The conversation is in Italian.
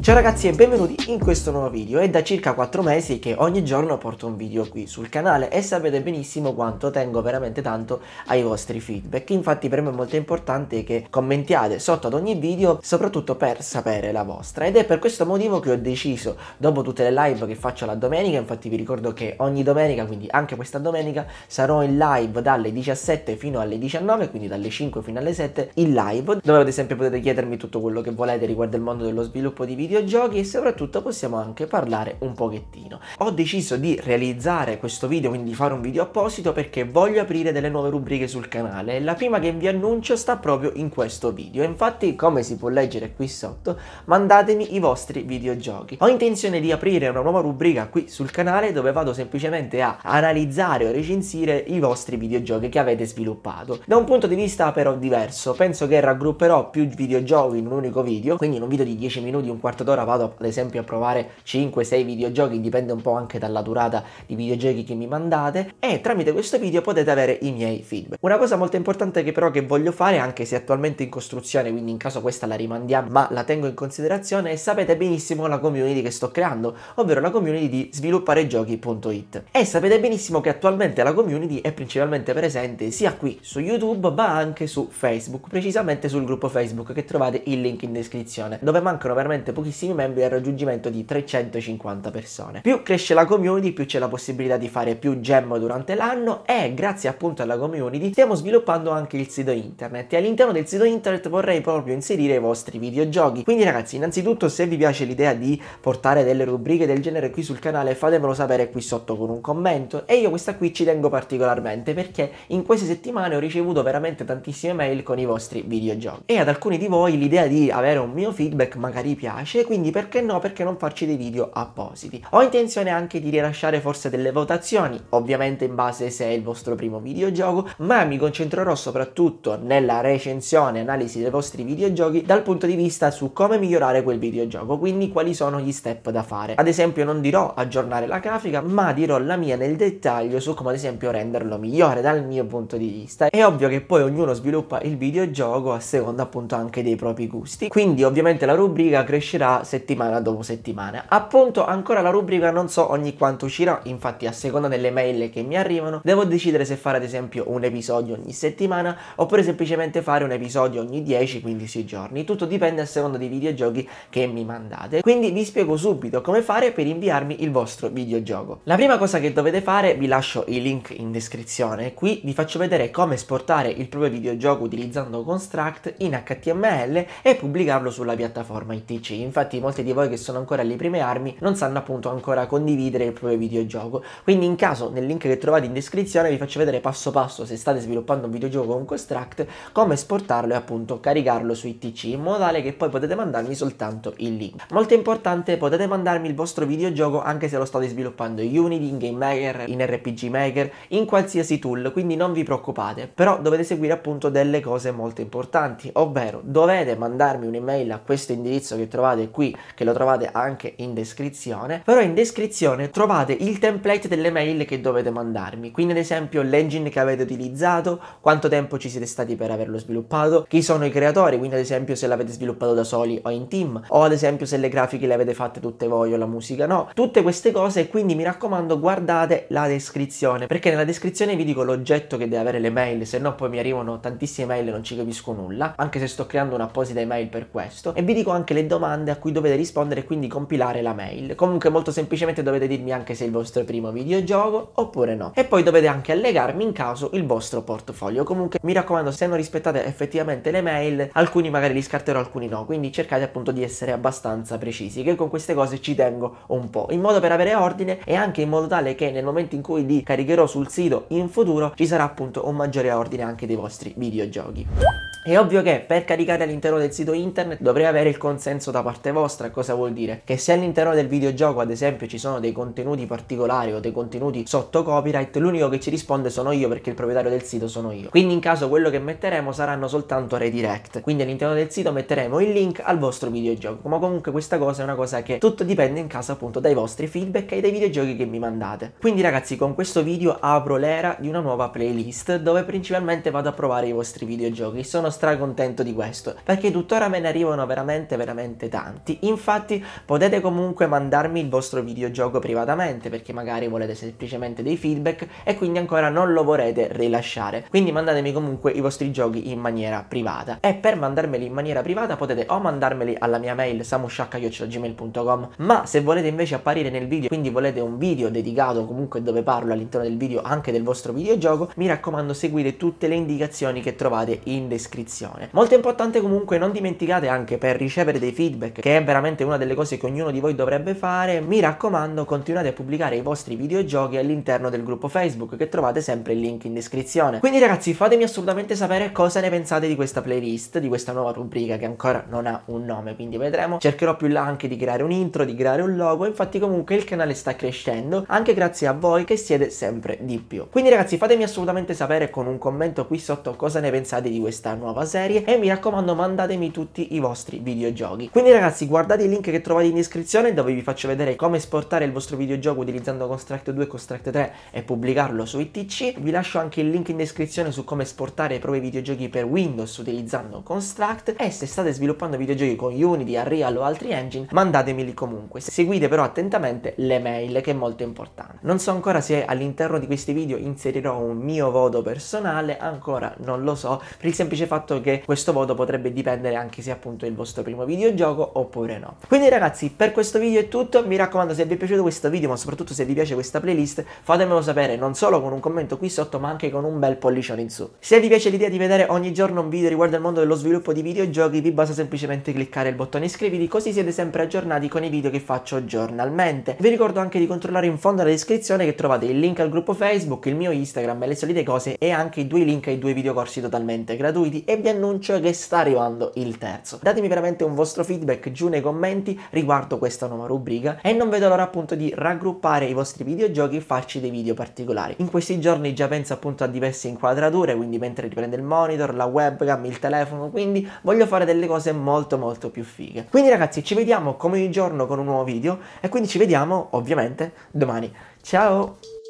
Ciao ragazzi e benvenuti in questo nuovo video. È da circa 4 mesi che ogni giorno porto un video qui sul canale e sapete benissimo quanto tengo veramente tanto ai vostri feedback. Infatti per me è molto importante che commentiate sotto ad ogni video, soprattutto per sapere la vostra. Ed è per questo motivo che ho deciso, dopo tutte le live che faccio la domenica, infatti vi ricordo che ogni domenica, quindi anche questa domenica, sarò in live dalle 17 fino alle 19, quindi dalle 5 fino alle 7 in live, dove ad esempio potete chiedermi tutto quello che volete riguardo il mondo dello sviluppo di video videogiochi e soprattutto possiamo anche parlare un pochettino. Ho deciso di realizzare questo video, quindi di fare un video apposito perché voglio aprire delle nuove rubriche sul canale la prima che vi annuncio sta proprio in questo video. Infatti, come si può leggere qui sotto, mandatemi i vostri videogiochi. Ho intenzione di aprire una nuova rubrica qui sul canale dove vado semplicemente a analizzare o recensire i vostri videogiochi che avete sviluppato. Da un punto di vista però diverso, penso che raggrupperò più videogiochi in un unico video, quindi in un video di 10 minuti, un quarto quarto d'ora vado ad esempio a provare 5-6 videogiochi, dipende un po' anche dalla durata di videogiochi che mi mandate e tramite questo video potete avere i miei feedback. Una cosa molto importante che però che voglio fare, anche se attualmente in costruzione, quindi in caso questa la rimandiamo, ma la tengo in considerazione e sapete benissimo la community che sto creando, ovvero la community di svilupparegiochi.it. E sapete benissimo che attualmente la community è principalmente presente sia qui su YouTube ma anche su Facebook, precisamente sul gruppo Facebook che trovate il link in descrizione, dove mancano veramente pochi pochissimi membri al raggiungimento di 350 persone. Più cresce la community, più c'è la possibilità di fare più gem durante l'anno e grazie appunto alla community stiamo sviluppando anche il sito internet e all'interno del sito internet vorrei proprio inserire i vostri videogiochi. Quindi ragazzi, innanzitutto se vi piace l'idea di portare delle rubriche del genere qui sul canale fatemelo sapere qui sotto con un commento e io questa qui ci tengo particolarmente perché in queste settimane ho ricevuto veramente tantissime mail con i vostri videogiochi e ad alcuni di voi l'idea di avere un mio feedback magari piace piace, quindi perché no, perché non farci dei video appositi. Ho intenzione anche di rilasciare forse delle votazioni, ovviamente in base se è il vostro primo videogioco, ma mi concentrerò soprattutto nella recensione e analisi dei vostri videogiochi dal punto di vista su come migliorare quel videogioco, quindi quali sono gli step da fare. Ad esempio non dirò aggiornare la grafica, ma dirò la mia nel dettaglio su come ad esempio renderlo migliore dal mio punto di vista. È ovvio che poi ognuno sviluppa il videogioco a seconda appunto anche dei propri gusti, quindi ovviamente la rubrica crescerà uscirà settimana dopo settimana. Appunto, ancora la rubrica non so ogni quanto uscirà, infatti a seconda delle mail che mi arrivano, devo decidere se fare ad esempio un episodio ogni settimana oppure semplicemente fare un episodio ogni 10-15 giorni. Tutto dipende a seconda dei videogiochi che mi mandate. Quindi vi spiego subito come fare per inviarmi il vostro videogioco. La prima cosa che dovete fare, vi lascio i link in descrizione, qui vi faccio vedere come esportare il proprio videogioco utilizzando Construct in HTML e pubblicarlo sulla piattaforma ITC infatti molti di voi che sono ancora alle prime armi non sanno appunto ancora condividere il proprio videogioco. Quindi in caso nel link che trovate in descrizione vi faccio vedere passo passo se state sviluppando un videogioco con Construct come esportarlo e appunto caricarlo su ITC in modo tale che poi potete mandarmi soltanto il link. Molto importante potete mandarmi il vostro videogioco anche se lo state sviluppando in Unity, in Game Maker, in RPG Maker, in qualsiasi tool, quindi non vi preoccupate. Però dovete seguire appunto delle cose molto importanti, ovvero dovete mandarmi un'email a questo indirizzo che trovate trovate qui, che lo trovate anche in descrizione, però in descrizione trovate il template delle mail che dovete mandarmi, quindi ad esempio l'engine che avete utilizzato, quanto tempo ci siete stati per averlo sviluppato, chi sono i creatori, quindi ad esempio se l'avete sviluppato da soli o in team, o ad esempio se le grafiche le avete fatte tutte voi o la musica no, tutte queste cose, quindi mi raccomando guardate la descrizione, perché nella descrizione vi dico l'oggetto che deve avere le mail, se no poi mi arrivano tantissime mail e non ci capisco nulla, anche se sto creando un'apposita email per questo, e vi dico anche le domande domande a cui dovete rispondere e quindi compilare la mail. Comunque molto semplicemente dovete dirmi anche se è il vostro primo videogioco oppure no. E poi dovete anche allegarmi in caso il vostro portfolio. Comunque mi raccomando se non rispettate effettivamente le mail, alcuni magari li scarterò, alcuni no, quindi cercate appunto di essere abbastanza precisi, che con queste cose ci tengo un po', in modo per avere ordine e anche in modo tale che nel momento in cui li caricherò sul sito in futuro ci sarà appunto un maggiore ordine anche dei vostri videogiochi. È ovvio che per caricare all'interno del sito internet dovrei avere il consenso da parte vostra, cosa vuol dire? Che se all'interno del videogioco ad esempio ci sono dei contenuti particolari o dei contenuti sotto copyright, l'unico che ci risponde sono io perché il proprietario del sito sono io. Quindi in caso quello che metteremo saranno soltanto redirect, quindi all'interno del sito metteremo il link al vostro videogioco, ma comunque questa cosa è una cosa che tutto dipende in caso appunto dai vostri feedback e dai videogiochi che mi mandate. Quindi ragazzi con questo video apro l'era di una nuova playlist dove principalmente vado a provare i vostri videogiochi, sono stracontento di questo perché tuttora me ne arrivano veramente veramente tanti. Infatti potete comunque mandarmi il vostro videogioco privatamente perché magari volete semplicemente dei feedback e quindi ancora non lo vorrete rilasciare. Quindi mandatemi comunque i vostri giochi in maniera privata e per mandarmeli in maniera privata potete o mandarmeli alla mia mail samusciacca.gmail.com ma se volete invece apparire nel video quindi volete un video dedicato comunque dove parlo all'interno del video anche del vostro videogioco mi raccomando seguite tutte le indicazioni che trovate in descrizione nutrizione. Molto importante comunque non dimenticate anche per ricevere dei feedback che è veramente una delle cose che ognuno di voi dovrebbe fare, mi raccomando continuate a pubblicare i vostri videogiochi all'interno del gruppo Facebook che trovate sempre il link in descrizione. Quindi ragazzi fatemi assolutamente sapere cosa ne pensate di questa playlist, di questa nuova rubrica che ancora non ha un nome, quindi vedremo. Cercherò più là anche di creare un intro, di creare un logo, infatti comunque il canale sta crescendo anche grazie a voi che siete sempre di più. Quindi ragazzi fatemi assolutamente sapere con un commento qui sotto cosa ne pensate di questa nuova nuova serie e mi raccomando mandatemi tutti i vostri videogiochi. Quindi ragazzi guardate il link che trovate in descrizione dove vi faccio vedere come esportare il vostro videogioco utilizzando Construct 2 e Construct 3 e pubblicarlo su ITC. Vi lascio anche il link in descrizione su come esportare i propri videogiochi per Windows utilizzando Construct e se state sviluppando videogiochi con Unity, Unreal o altri engine mandatemeli comunque. Seguite però attentamente le mail che è molto importante. Non so ancora se all'interno di questi video inserirò un mio voto personale, ancora non lo so, per il semplice fatto fatto che questo voto potrebbe dipendere anche se appunto è il vostro primo videogioco oppure no. Quindi ragazzi per questo video è tutto, mi raccomando se vi è piaciuto questo video ma soprattutto se vi piace questa playlist fatemelo sapere non solo con un commento qui sotto ma anche con un bel pollicione in su. Se vi piace l'idea di vedere ogni giorno un video riguardo al mondo dello sviluppo di videogiochi vi basta semplicemente cliccare il bottone iscriviti così siete sempre aggiornati con i video che faccio giornalmente. Vi ricordo anche di controllare in fondo alla descrizione che trovate il link al gruppo Facebook, il mio Instagram e le solite cose e anche i due link ai due videocorsi totalmente gratuiti e vi annuncio che sta arrivando il terzo. Datemi veramente un vostro feedback giù nei commenti riguardo questa nuova rubrica e non vedo l'ora appunto di raggruppare i vostri videogiochi e farci dei video particolari. In questi giorni già penso appunto a diverse inquadrature, quindi mentre riprende il monitor, la webcam, il telefono, quindi voglio fare delle cose molto molto più fighe. Quindi ragazzi ci vediamo come ogni giorno con un nuovo video e quindi ci vediamo ovviamente domani. Ciao!